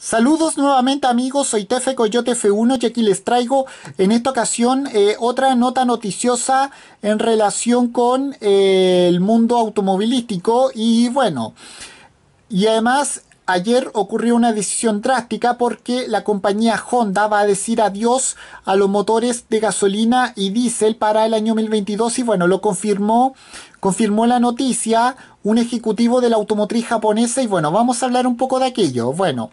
Saludos nuevamente amigos, soy Tefe Coyote F1 y aquí les traigo en esta ocasión eh, otra nota noticiosa en relación con eh, el mundo automovilístico y bueno, y además ayer ocurrió una decisión drástica porque la compañía Honda va a decir adiós a los motores de gasolina y diésel para el año 2022 y bueno, lo confirmó, confirmó la noticia un ejecutivo de la automotriz japonesa y bueno, vamos a hablar un poco de aquello. Bueno,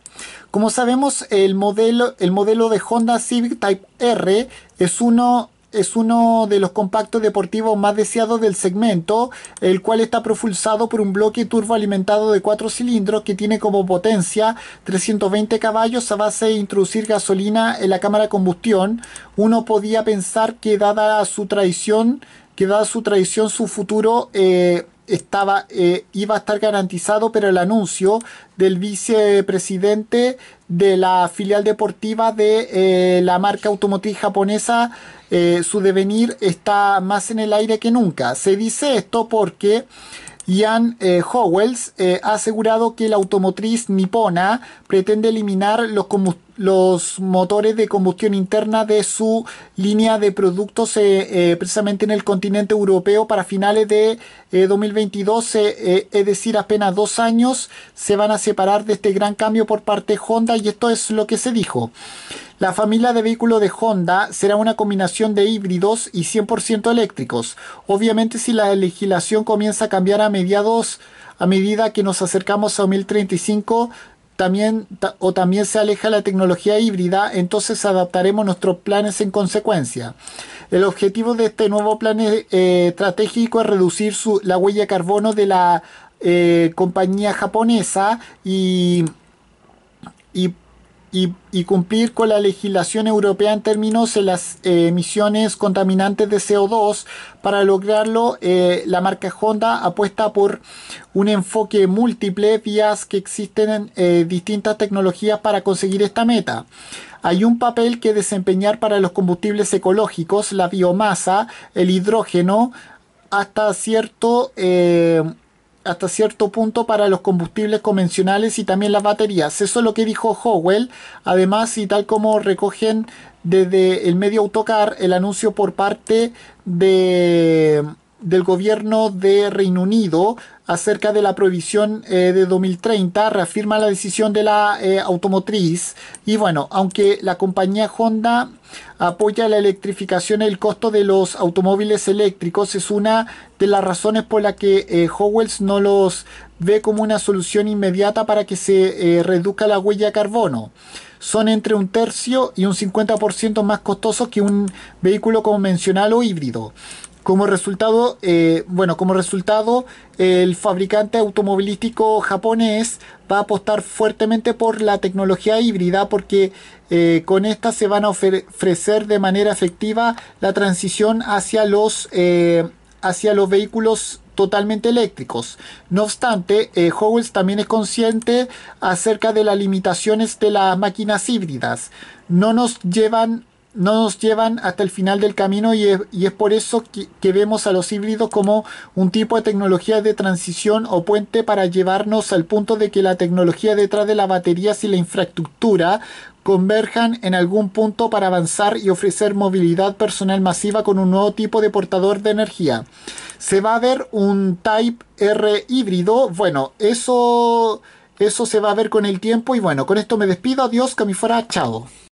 como sabemos el modelo, el modelo de Honda Civic Type R es uno es uno de los compactos deportivos más deseados del segmento, el cual está propulsado por un bloque turboalimentado de cuatro cilindros que tiene como potencia 320 caballos a base de introducir gasolina en la cámara de combustión. Uno podía pensar que dada su traición, que dada su tradición su futuro eh, estaba, eh, iba a estar garantizado, pero el anuncio del vicepresidente de la filial deportiva de eh, la marca automotriz japonesa, eh, su devenir está más en el aire que nunca. Se dice esto porque Ian Howells ha asegurado que la automotriz nipona pretende eliminar los combustibles los motores de combustión interna de su línea de productos eh, eh, precisamente en el continente europeo para finales de 2022, eh, es decir, apenas dos años, se van a separar de este gran cambio por parte de Honda y esto es lo que se dijo. La familia de vehículos de Honda será una combinación de híbridos y 100% eléctricos. Obviamente si la legislación comienza a cambiar a mediados, a medida que nos acercamos a 2035, también, o también se aleja la tecnología híbrida, entonces adaptaremos nuestros planes en consecuencia. El objetivo de este nuevo plan eh, estratégico es reducir su, la huella de carbono de la eh, compañía japonesa y, y y, cumplir con la legislación europea en términos de las eh, emisiones contaminantes de CO2. Para lograrlo, eh, la marca Honda apuesta por un enfoque múltiple, vías que existen eh, distintas tecnologías para conseguir esta meta. Hay un papel que desempeñar para los combustibles ecológicos, la biomasa, el hidrógeno, hasta cierto hasta cierto punto para los combustibles convencionales y también las baterías. Eso es lo que dijo Howell. Además, y tal como recogen desde el medio autocar el anuncio por parte de, del gobierno de Reino Unido, acerca de la prohibición eh, de 2030 reafirma la decisión de la eh, automotriz y bueno, aunque la compañía Honda apoya la electrificación el costo de los automóviles eléctricos es una de las razones por la que eh, Howells no los ve como una solución inmediata para que se reduzca la huella de carbono son entre un tercio y un 50% más costosos que un vehículo convencional o híbrido. Como resultado, eh, bueno, como resultado, el fabricante automovilístico japonés va a apostar fuertemente por la tecnología híbrida porque eh, con esta se van a ofrecer de manera efectiva la transición hacia los, eh, hacia los vehículos totalmente eléctricos. No obstante, Howells también es consciente acerca de las limitaciones de las máquinas híbridas. No nos llevan no nos llevan hasta el final del camino y es, por eso que, vemos a los híbridos como un tipo de tecnología de transición o puente para llevarnos al punto de que la tecnología detrás de las baterías y la infraestructura converjan en algún punto para avanzar y ofrecer movilidad personal masiva con un nuevo tipo de portador de energía. ¿Se va a ver un Type R híbrido? Bueno, eso, eso se va a ver con el tiempo y bueno, con esto me despido. Adiós, que me fuera, chao.